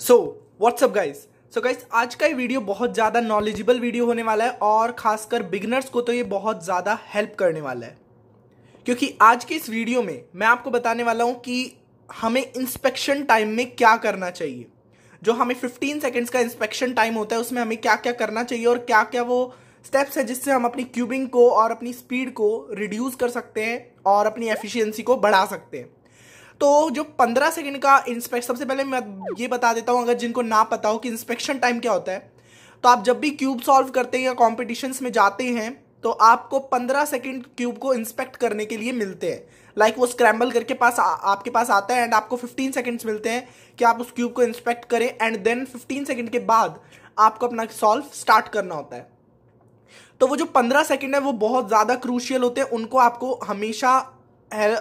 सो what's up guys so guys आज का ये वीडियो बहुत ज़्यादा नॉलेजेबल वीडियो होने वाला है और खासकर बिगनर्स को तो ये बहुत ज़्यादा हेल्प करने वाला है क्योंकि आज के इस वीडियो में मैं आपको बताने वाला हूँ कि हमें इंस्पेक्शन टाइम में क्या करना चाहिए जो हमें 15 सेकेंड्स का इंस्पेक्शन टाइम होता है उसमें हमें क्या क्या करना चाहिए और क्या क्या वो स्टेप्स है जिससे हम अपनी क्यूबिंग को और अपनी स्पीड को रिड्यूस कर सकते हैं और अपनी एफिशिएंसी को बढ़ा सकते हैं तो जो पंद्रह सेकेंड का इंस्पेक्ट सबसे पहले मैं ये बता देता हूँ अगर जिनको ना पता हो कि इंस्पेक्शन टाइम क्या होता है तो आप जब भी क्यूब सॉल्व करते हैं या कॉम्पिटिशन्स में जाते हैं तो आपको पंद्रह सेकेंड क्यूब को इंस्पेक्ट करने के लिए मिलते हैं लाइक like वो स्क्रैम्बल करके पास आ, आपके पास आता है एंड आपको 15 सेकंड्स मिलते हैं कि आप उस क्यूब को इंस्पेक्ट करें एंड देन 15 सेकंड के बाद आपको अपना सॉल्व स्टार्ट करना होता है तो वो जो 15 सेकंड है वो बहुत ज़्यादा क्रूशियल होते हैं उनको आपको हमेशा है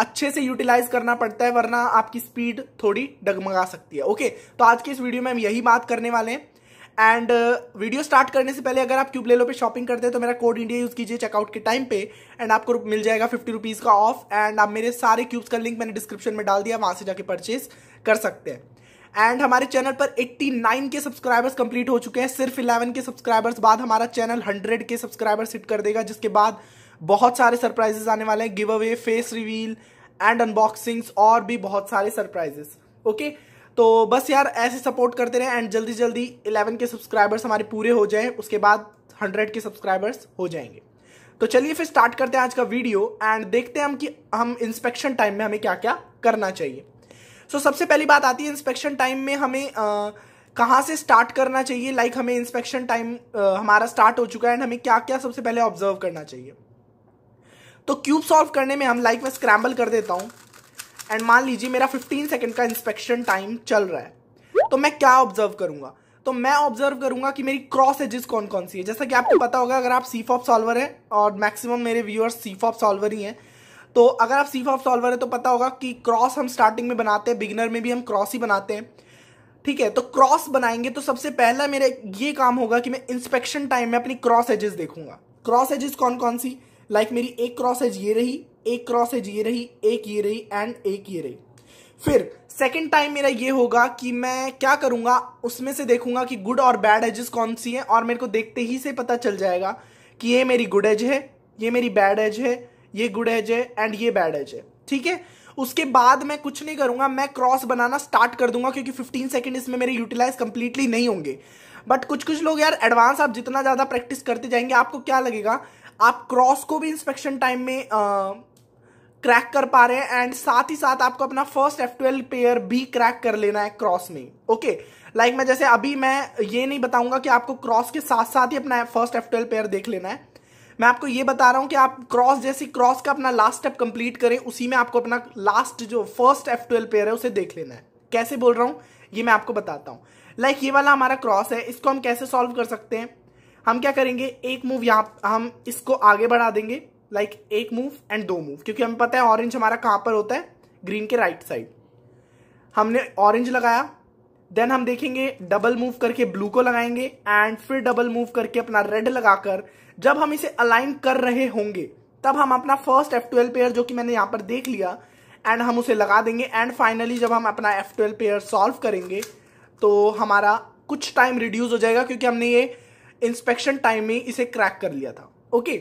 अच्छे से यूटिलाइज करना पड़ता है वरना आपकी स्पीड थोड़ी डगमगा सकती है ओके तो आज के इस वीडियो में हम यही बात करने वाले हैं एंड वीडियो स्टार्ट करने से पहले अगर आप क्यूब लेलो पे शॉपिंग करते हैं तो मेरा कोड इंडिया यूज़ कीजिए चेकआउट के टाइम पे एंड आपको मिल जाएगा फिफ्टी रुपीज़ का ऑफ एंड आप मेरे सारे क्यूब्स का लिंक मैंने डिस्क्रिप्शन में डाल दिया वहां से जाके परचेज कर सकते हैं एंड हमारे चैनल पर 89 के सब्सक्राइबर्स कंप्लीट हो चुके हैं सिर्फ 11 के सब्सक्राइबर्स बाद हमारा चैनल 100 के सब्सक्राइबर्स हिट कर देगा जिसके बाद बहुत सारे सरप्राइजेस आने वाले हैं give away face reveal and unboxings और भी बहुत सारे सरप्राइजेस ओके तो बस यार ऐसे सपोर्ट करते रहे एंड जल्दी जल्दी 11 के सब्सक्राइबर्स हमारे पूरे हो जाएं उसके बाद 100 के सब्सक्राइबर्स हो जाएंगे तो चलिए फिर स्टार्ट करते हैं आज का वीडियो एंड देखते हैं हम कि हम इंस्पेक्शन टाइम में हमें क्या क्या करना चाहिए सो so, सबसे पहली बात आती है इंस्पेक्शन टाइम में हमें कहाँ से स्टार्ट करना चाहिए लाइक like हमें इंस्पेक्शन टाइम हमारा स्टार्ट हो चुका है एंड हमें क्या क्या सबसे पहले ऑब्जर्व करना चाहिए तो क्यूब सॉल्व करने में हम लाइक में स्क्रैम्बल कर देता हूँ एंड मान लीजिए मेरा 15 सेकंड का इंस्पेक्शन टाइम चल रहा है तो मैं क्या ऑब्जर्व करूंगा तो मैं ऑब्जर्व करूंगा कि मेरी क्रॉस एजेस कौन कौन सी है जैसा कि आपको पता होगा अगर आप सी फॉप सॉल्वर हैं और मैक्सिमम मेरे व्यूअर्स सी फॉप सॉल्वर ही हैं तो अगर आप सी फॉप सॉल्वर है तो पता होगा कि क्रॉस हम स्टार्टिंग में बनाते हैं बिगनर में भी हम क्रॉस ही बनाते हैं ठीक है तो क्रॉस बनाएंगे तो सबसे पहला मेरा ये काम होगा कि मैं इंस्पेक्शन टाइम में अपनी क्रॉस एजेस देखूंगा क्रॉस एजेस कौन कौन सी लाइक like मेरी एक क्रॉस एज ये रही एक क्रॉस एज ये रही एक ये रही एंड एक ये रही फिर सेकेंड टाइम मेरा ये होगा कि मैं क्या करूंगा उसमें से देखूंगा कि गुड और बैड एजेस कौन सी हैं और मेरे को देखते ही से पता चल जाएगा कि ये मेरी गुड एज है ये मेरी बैड एज है ये गुड एज है एंड ये बैड एज है ठीक है उसके बाद मैं कुछ नहीं करूंगा मैं क्रॉस बनाना स्टार्ट कर दूंगा क्योंकि 15 सेकंड इसमें मेरे यूटिलाइज कंप्लीटली नहीं होंगे बट कुछ कुछ लोग यार एडवांस आप जितना ज़्यादा प्रैक्टिस करते जाएंगे आपको क्या लगेगा आप क्रॉस को भी इंस्पेक्शन टाइम में क्रैक कर पा रहे हैं एंड साथ ही साथ आपको अपना फर्स्ट एफ ट्वेल्व पेयर भी क्रैक कर लेना है क्रॉस में ओके लाइक मैं जैसे अभी मैं ये नहीं बताऊंगा कि आपको क्रॉस के साथ साथ ही अपना फर्स्ट एफ ट्वेल्व पेयर देख लेना है मैं आपको ये बता रहा हूँ कि आप क्रॉस जैसे क्रॉस का अपना लास्ट स्टेप कंप्लीट करें उसी में आपको अपना लास्ट जो फर्स्ट एफ ट्वेल्व पेयर है उसे देख लेना है कैसे बोल रहा हूँ ये मैं आपको बताता हूँ लाइक like ये वाला हमारा क्रॉस है इसको हम कैसे सॉल्व कर सकते हैं हम क्या करेंगे एक मूव यहाँ हम इसको आगे बढ़ा देंगे लाइक like एक मूव एंड दो मूव क्योंकि हमें पता है ऑरेंज हमारा कहाँ पर होता है ग्रीन के राइट साइड हमने ऑरेंज लगाया देन हम देखेंगे डबल मूव करके ब्लू को लगाएंगे एंड फिर डबल मूव करके अपना रेड लगाकर जब हम इसे अलाइन कर रहे होंगे तब हम अपना फर्स्ट एफ ट्वेल्व पेयर जो कि मैंने यहाँ पर देख लिया एंड हम उसे लगा देंगे एंड फाइनली जब हम अपना एफ ट्वेल्व पेयर सॉल्व करेंगे तो हमारा कुछ टाइम रिड्यूस हो जाएगा क्योंकि हमने ये इंस्पेक्शन टाइम में इसे क्रैक कर लिया था ओके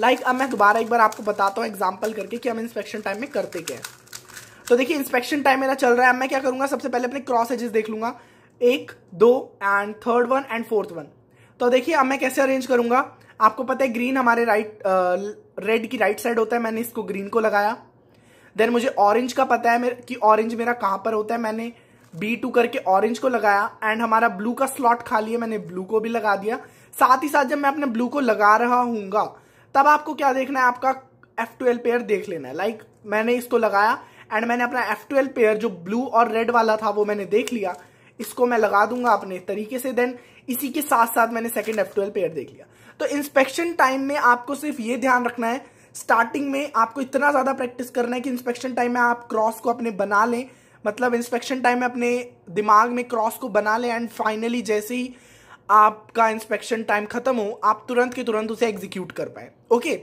लाइक अब मैं दोबारा एक बार आपको बताता हूँ एग्जाम्पल करके कि हम इंस्पेक्शन टाइम में करते क्या है तो देखिए इंस्पेक्शन टाइम मेरा चल रहा है अब मैं क्या करूंगा सबसे पहले अपने क्रॉस एजेस देख लूंगा एक दो and third one and fourth one तो देखिए अब मैं कैसे अरेंज करूंगा आपको पता है ग्रीन हमारे राइट रेड uh, की राइट साइड होता है मैंने इसको ग्रीन को लगाया देन मुझे ऑरेंज का पता है मेरे कि ऑरेंज मेरा कहां पर होता है मैंने बी टू करके ऑरेंज को लगाया एंड हमारा ब्लू का स्लॉट खा लिया मैंने ब्लू को भी लगा दिया साथ ही साथ जब मैं अपने ब्लू को लगा रहा हूंगा तब आपको क्या देखना है आपका एफ ट्वेल्व पेयर देख लेना है लाइक like, मैंने इसको लगाया एंड मैंने अपना एफ ट्वेल्व पेयर जो ब्लू और रेड वाला था वो मैंने देख लिया इसको मैं लगा दूंगा अपने तरीके से देन इसी के साथ साथ मैंने सेकेंड एफ ट्वेल्व पेयर देख लिया तो इंस्पेक्शन टाइम में आपको सिर्फ ये ध्यान रखना है स्टार्टिंग में आपको इतना ज्यादा प्रैक्टिस करना है कि इंस्पेक्शन टाइम में आप क्रॉस को अपने बना लें मतलब इंस्पेक्शन टाइम में अपने दिमाग में क्रॉस को बना लें एंड फाइनली जैसे ही आपका इंस्पेक्शन टाइम खत्म हो आप तुरंत के तुरंत उसे एग्जीक्यूट कर पाए ओके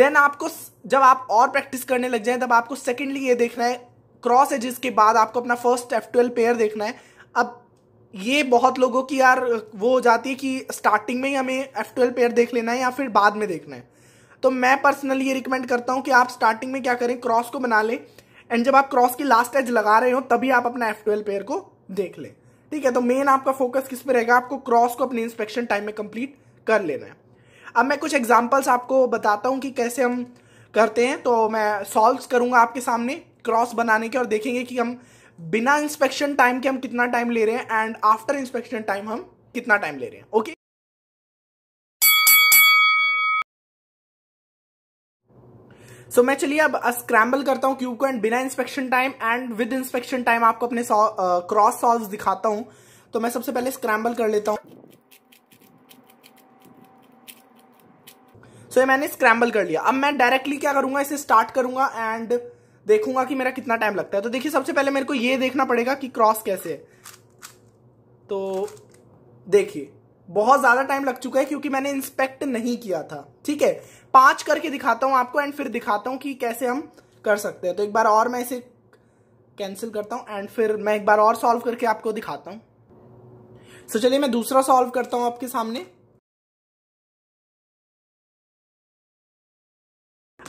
देन आपको जब आप और प्रैक्टिस करने लग जाए तब आपको सेकेंडली ये देखना है क्रॉस एजिस के बाद आपको अपना फर्स्ट एफ ट्वेल्व पेयर देखना है अब ये बहुत लोगों की यार वो हो जाती है कि स्टार्टिंग में ही हमें एफ ट्वेल्व पेयर देख लेना है या फिर बाद में देखना है तो मैं पर्सनली ये रिकमेंड करता हूँ कि आप स्टार्टिंग में क्या करें क्रॉस को बना लें एंड जब आप क्रॉस की लास्ट एज लगा रहे हो तभी आप अपना एफ ट्वेल्व पेयर को देख लें ठीक है तो मेन आपका फोकस किस पे रहेगा आपको क्रॉस को अपने इंस्पेक्शन टाइम में कंप्लीट कर लेना है अब मैं कुछ एग्जाम्पल्स आपको बताता हूँ कि कैसे हम करते हैं तो मैं सॉल्व करूंगा आपके सामने क्रॉस बनाने के और देखेंगे कि हम बिना इंस्पेक्शन टाइम के हम कितना टाइम ले रहे हैं एंड आफ्टर इंस्पेक्शन टाइम हम कितना टाइम ले रहे हैं ओके सो so, मैं चलिए अब स्क्रैम्बल uh, करता हूँ क्यूब को एंड बिना inspection time and with inspection time आपको अपने क्रॉस सॉल्व uh, दिखाता हूँ तो मैं सबसे पहले स्क्रैम्बल कर लेता हूँ सो so, ये मैंने स्क्रैम्बल कर लिया अब मैं डायरेक्टली क्या करूंगा इसे स्टार्ट करूंगा एंड देखूंगा कि मेरा कितना टाइम लगता है तो देखिए सबसे पहले मेरे को ये देखना पड़ेगा कि क्रॉस कैसे है तो देखिए बहुत ज्यादा टाइम लग चुका है क्योंकि मैंने इंस्पेक्ट नहीं किया था ठीक है पांच करके दिखाता हूं आपको एंड फिर दिखाता हूं कि कैसे हम कर सकते हैं तो एक बार और मैं इसे कैंसिल करता हूं एंड फिर मैं एक बार और सॉल्व करके आपको दिखाता हूं सो so, चलिए मैं दूसरा सॉल्व करता हूं आपके सामने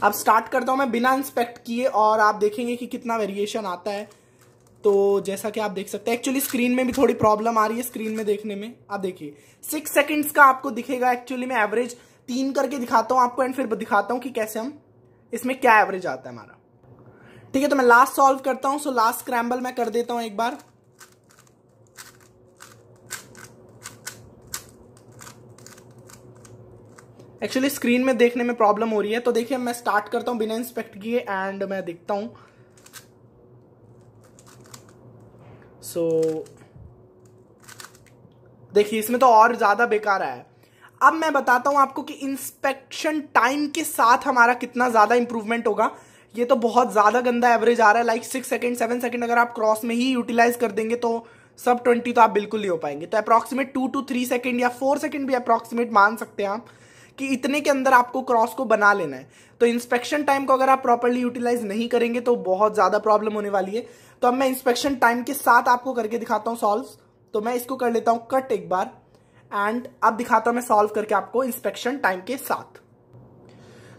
अब स्टार्ट करता हूं मैं बिना इंस्पेक्ट किए और आप देखेंगे कि कितना वेरिएशन आता है तो जैसा कि आप देख सकते हैं एक्चुअली स्क्रीन में भी थोड़ी प्रॉब्लम आ रही है स्क्रीन में देखने में आप देखिए सिक्स सेकेंड्स का आपको दिखेगा एक्चुअली मैं एवरेज तीन करके दिखाता हूँ आपको एंड फिर दिखाता हूँ कि कैसे हम इसमें क्या एवरेज आता है हमारा ठीक है तो मैं लास्ट सॉल्व करता हूँ सो लास्ट स्क्रैम्बल मैं कर देता हूँ एक बार एक्चुअली स्क्रीन में देखने में प्रॉब्लम हो रही है तो देखिए मैं स्टार्ट करता हूँ बिना इंस्पेक्ट किए एंड मैं देखता हूँ सो so, देखिए इसमें तो और ज़्यादा बेकार आया अब मैं बताता हूं आपको कि इंस्पेक्शन टाइम के साथ हमारा कितना ज़्यादा इंप्रूवमेंट होगा ये तो बहुत ज़्यादा गंदा एवरेज आ रहा है like six second seven second अगर आप क्रॉस में ही यूटिलाइज कर देंगे तो सब ट्वेंटी तो आप बिल्कुल नहीं हो पाएंगे तो approximate two to three second या फोर सेकेंड भी अप्रॉक्सीमेट मान सकते हैं आप कि इतने के अंदर आपको क्रॉस को बना लेना है तो इंस्पेक्शन टाइम को अगर आप प्रॉपरली यूटिलाइज नहीं करेंगे तो बहुत ज़्यादा प्रॉब्लम होने वाली है तो अब मैं इंस्पेक्शन टाइम के साथ आपको करके दिखाता हूँ सॉल्व तो मैं इसको कर लेता हूँ कट एक बार एंड अब दिखाता हूं मैं सॉल्व करके आपको इंस्पेक्शन टाइम के साथ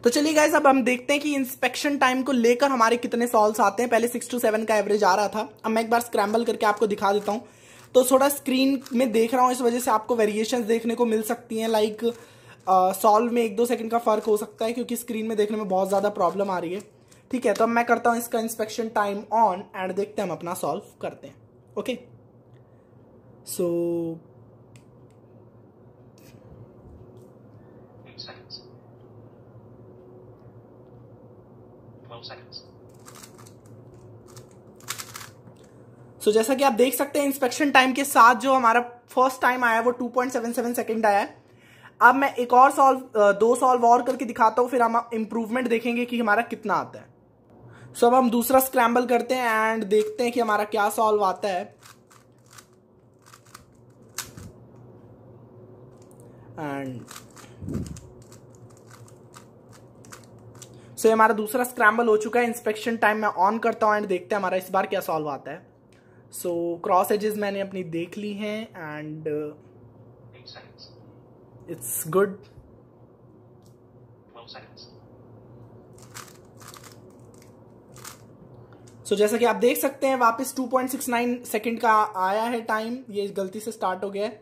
तो चलिए गाइज अब हम देखते हैं कि इंस्पेक्शन टाइम को लेकर हमारे कितने सॉल्व आते हैं पहले सिक्स टू सेवन का एवरेज आ रहा था अब मैं एक बार स्क्रैम्बल करके आपको दिखा देता हूँ तो थोड़ा स्क्रीन में देख रहा हूँ इस वजह से आपको वेरिएशन देखने को मिल सकती हैं लाइक like, सॉल्व में एक दो सेकंड का फ़र्क हो सकता है क्योंकि स्क्रीन में देखने में बहुत ज़्यादा प्रॉब्लम आ रही है ठीक है तो मैं करता हूं इसका इंस्पेक्शन टाइम ऑन एंड देखते हैं हम अपना सॉल्व करते हैं ओके सो सो so, जैसा कि आप देख सकते हैं इंस्पेक्शन टाइम के साथ जो हमारा फर्स्ट टाइम आया वो 2.77 सेकंड आया है अब मैं एक और सॉल्व दो सॉल्व और करके दिखाता हूँ फिर हम इम्प्रूवमेंट देखेंगे कि हमारा कितना आता है सो so, अब हम दूसरा स्क्रैम्बल करते हैं एंड देखते हैं कि हमारा क्या सॉल्व आता है एंड सो so, हमारा दूसरा स्क्रैम्बल हो चुका है इंस्पेक्शन टाइम मैं ऑन करता हूँ एंड देखते हैं हमारा इस बार क्या सॉल्व आता है सो क्रॉस एजेस मैंने अपनी देख ली हैं and it's good. So so, जैसा कि आप देख सकते हैं वापस 2.69 सेकंड का आया है टाइम ये गलती से स्टार्ट हो गया है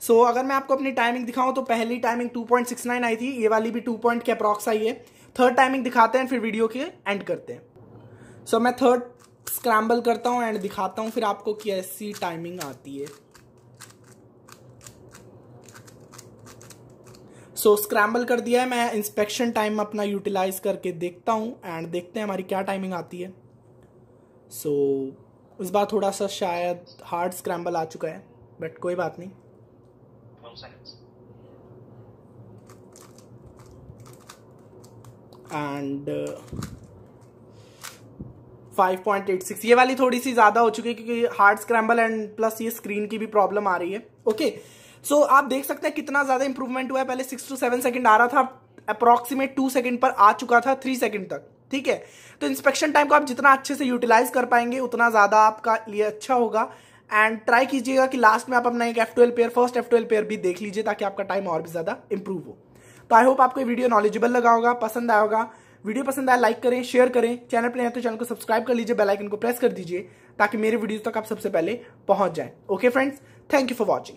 सो so, अगर मैं आपको अपनी टाइमिंग दिखाऊं तो पहली टाइमिंग 2.69 आई थी ये वाली भी 2 पॉइंट के अप्रॉक्स आई है थर्ड टाइमिंग दिखाते हैं फिर वीडियो के एंड करते हैं सो so, मैं थर्ड स्क्रैम्बल करता हूं एंड दिखाता हूँ फिर आपको कैसी टाइमिंग आती है सो so, स्क्रैम्बल कर दिया है मैं इंस्पेक्शन टाइम अपना यूटिलाइज करके देखता हूँ एंड देखते हैं हमारी क्या टाइमिंग आती है सो so, इस बार थोड़ा सा शायद हार्ड स्क्रैम्बल आ चुका है बट कोई बात नहीं and five point eight six ये वाली थोड़ी सी ज़्यादा हो चुकी है क्योंकि हार्ड स्क्रैम्बल एंड प्लस ये स्क्रीन की भी प्रॉब्लम आ रही है ओके okay. सो so, आप देख सकते हैं कितना ज्यादा इंप्रूवमेंट हुआ है पहले सिक्स टू सेवन सेकंड आ रहा था अप्रॉक्सीमेट टू सेकंड पर आ चुका था थ्री सेकंड तक ठीक है तो इंस्पेक्शन टाइम को आप जितना अच्छे से यूटिलाइज कर पाएंगे उतना ज़्यादा आपका लिए अच्छा होगा एंड ट्राई कीजिएगा कि लास्ट में आप अपना एक F twelve pair first F twelve pair भी देख लीजिए ताकि आपका टाइम और भी ज़्यादा इंप्रूव हो तो आई होप आपको वीडियो नॉलेजेबल लगा होगा पसंद आया होगा वीडियो पसंद आया लाइक करें शेयर करें चैनल पर नहीं तो चैनल को सब्सक्राइब कर लीजिए बेल आइकन को प्रेस कर दीजिए ताकि मेरे वीडियो तक आप सबसे पहले पहुंच जाएं okay friends thank you for watching